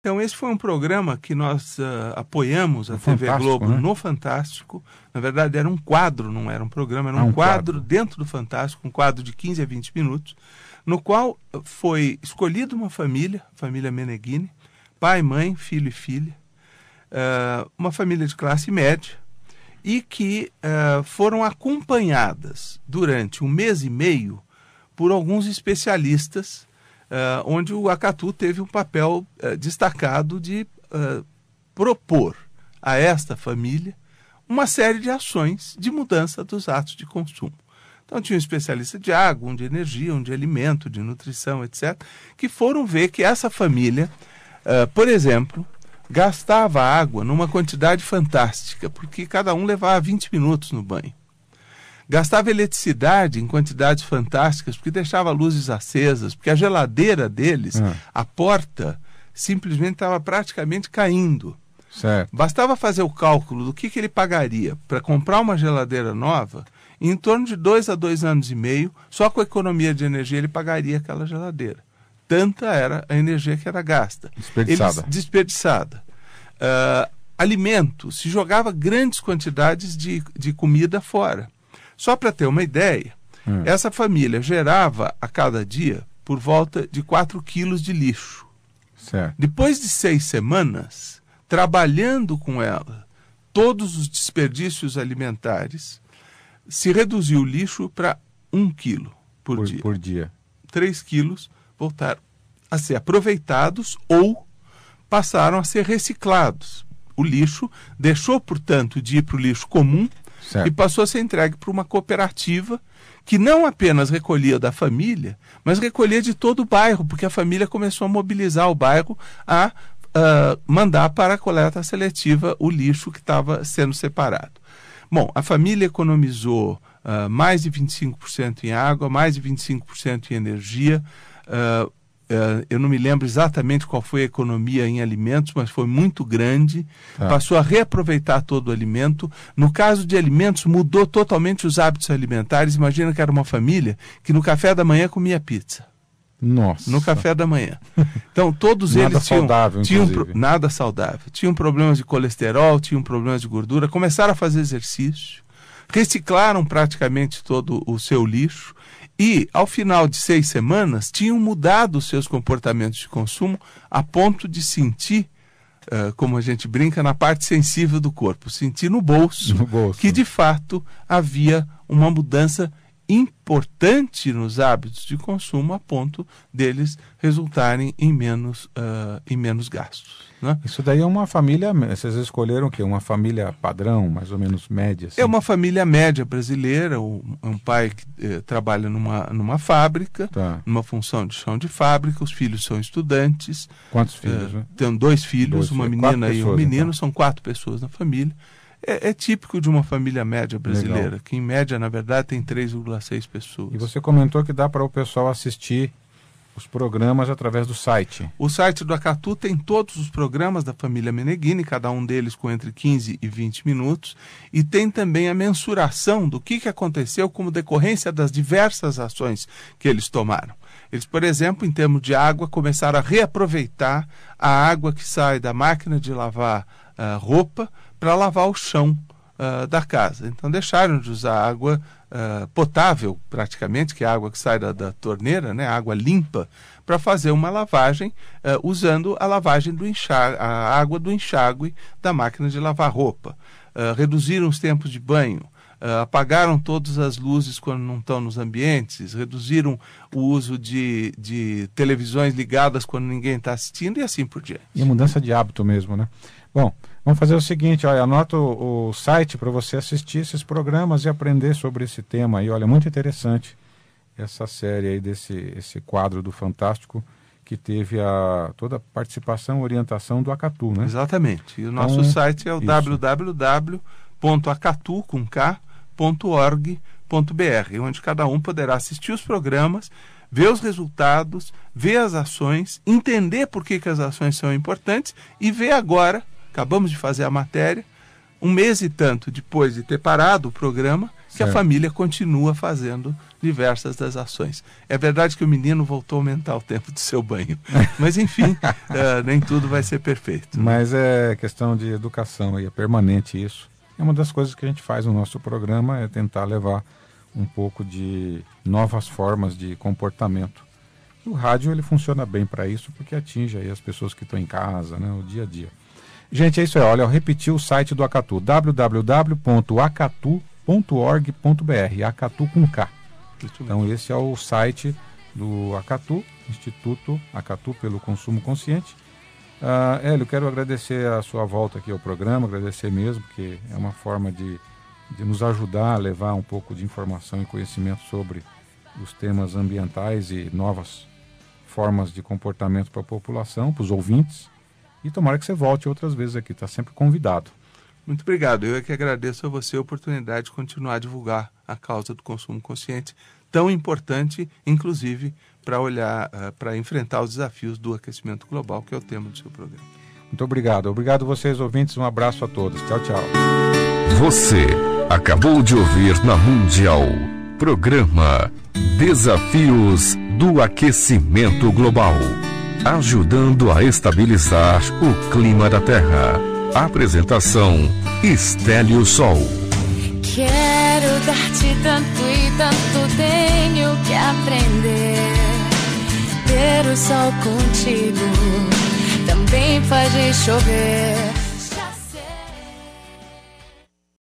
Então, esse foi um programa que nós uh, apoiamos, a no TV Fantástico, Globo, né? no Fantástico. Na verdade, era um quadro, não era um programa, era ah, um, é um quadro, quadro, dentro do Fantástico, um quadro de 15 a 20 minutos, no qual foi escolhida uma família, família Meneghini, pai, mãe, filho e filha, uh, uma família de classe média, e que uh, foram acompanhadas durante um mês e meio por alguns especialistas eh, onde o Acatu teve um papel eh, destacado de eh, propor a esta família uma série de ações de mudança dos atos de consumo. Então tinha um especialista de água, um de energia, um de alimento, de nutrição, etc., que foram ver que essa família, uh, por exemplo, gastava água numa quantidade fantástica, porque cada um levava 20 minutos no banho. Gastava eletricidade em quantidades fantásticas, porque deixava luzes acesas, porque a geladeira deles, ah. a porta, simplesmente estava praticamente caindo. Certo. Bastava fazer o cálculo do que, que ele pagaria para comprar uma geladeira nova, em torno de dois a dois anos e meio, só com a economia de energia ele pagaria aquela geladeira. Tanta era a energia que era gasta. Desperdiçada. desperdiçada. Uh, alimento, se jogava grandes quantidades de, de comida fora. Só para ter uma ideia, hum. essa família gerava a cada dia por volta de 4 quilos de lixo. Certo. Depois de seis semanas, trabalhando com ela, todos os desperdícios alimentares, se reduziu o lixo para 1 quilo por, por dia. Por dia. 3 quilos voltaram a ser aproveitados ou passaram a ser reciclados. O lixo deixou, portanto, de ir para o lixo comum Certo. E passou a ser entregue para uma cooperativa que não apenas recolhia da família, mas recolhia de todo o bairro, porque a família começou a mobilizar o bairro a uh, mandar para a coleta seletiva o lixo que estava sendo separado. Bom, a família economizou uh, mais de 25% em água, mais de 25% em energia. Uh, é, eu não me lembro exatamente qual foi a economia em alimentos, mas foi muito grande. Tá. Passou a reaproveitar todo o alimento. No caso de alimentos, mudou totalmente os hábitos alimentares. Imagina que era uma família que no café da manhã comia pizza. Nossa. No café da manhã. Então, todos nada eles tinham. Saudável, tinham inclusive. nada saudável. Tinham problemas de colesterol, tinham problemas de gordura. Começaram a fazer exercício reciclaram praticamente todo o seu lixo, e, ao final de seis semanas, tinham mudado seus comportamentos de consumo a ponto de sentir, uh, como a gente brinca, na parte sensível do corpo, sentir no bolso, no bolso, que de fato havia uma mudança importante nos hábitos de consumo a ponto deles resultarem em menos, uh, em menos gastos. Né? Isso daí é uma família, vocês escolheram o quê? Uma família padrão, mais ou menos média? Assim? É uma família média brasileira, um, um pai que eh, trabalha numa, numa fábrica, tá. numa função de chão de fábrica, os filhos são estudantes. Quantos eh, filhos? Uh, né? Tenho dois filhos, dois, uma menina e um menino, então. são quatro pessoas na família. É, é, típico de uma família média brasileira, Legal. que em média, na verdade, tem 3,6 pessoas. E você comentou que dá para o pessoal assistir os programas através do site. O site do Acatu tem todos os programas da família Meneghini, cada um deles com entre 15 e 20 minutos, e tem também a mensuração do que, que aconteceu como decorrência das diversas ações que eles tomaram. Eles, por exemplo, em termos de água, começaram a reaproveitar a água que sai da máquina de lavar uh, roupa para lavar o chão uh, da casa. Então deixaram de usar água uh, potável, praticamente, que é a água que sai da, da torneira, né, água limpa, para fazer uma lavagem uh, usando a lavagem do enxague, a água do enxágue da máquina de lavar roupa. reduziram os tempos de banho. Uh, apagaram todas as luzes quando não estão nos ambientes, reduziram o uso de, de televisões ligadas quando ninguém está assistindo e assim por diante. E a mudança de hábito mesmo, né? Bom, Vamos fazer o seguinte, olha, anota o, site para você assistir esses programas e aprender sobre esse tema aí. Olha, muito interessante essa série aí desse esse quadro do Fantástico que teve a toda a participação, orientação do Acatu, né? Exatamente. E o então, nosso então, site é o www.acatu.org.br, onde cada um poderá assistir os programas, ver os resultados, ver as ações, entender por que, que as ações são importantes e ver agora acabamos de fazer a matéria, um mês e tanto depois de ter parado o programa, que a família continua fazendo diversas das ações. É verdade que o menino voltou a aumentar o tempo do seu banho, mas enfim, uh, nem tudo vai ser perfeito. Né? Mas é questão de educação e é permanente isso. É uma das coisas que a gente faz no nosso programa é tentar levar um pouco de novas formas de comportamento. E o rádio ele funciona bem para isso porque atinge as pessoas que estão em casa, né, o dia a dia. Gente, é isso aí. Olha, eu repeti o site do Acatu, www.acatu.org.br, Acatu com K. Então esse é o site do Acatu, Instituto Acatu pelo Consumo Consciente. Uh, Hélio, quero agradecer a sua volta aqui ao programa, agradecer mesmo, porque é uma forma de, de nos ajudar a levar um pouco de informação e conhecimento sobre os temas ambientais e novas formas de comportamento para a população, para os ouvintes. E tomara que você volte outras vezes aqui, está sempre convidado. Muito obrigado. Eu é que agradeço a você a oportunidade de continuar a divulgar a causa do consumo consciente, tão importante, inclusive, para olhar, uh, ah, para enfrentar os desafios do aquecimento global, que é o tema do seu programa. Muito obrigado. Obrigado vocês, ouvintes. Um abraço a todos. Tchau, tchau. Você acabou de ouvir na Mundial. Programa Desafios do Aquecimento Global ajudando a estabilizar o clima da Terra. Apresentação: Estélio Sol. Quero dar-te tanto e tanto tenho que aprender. Ter o sol contigo também faz chover.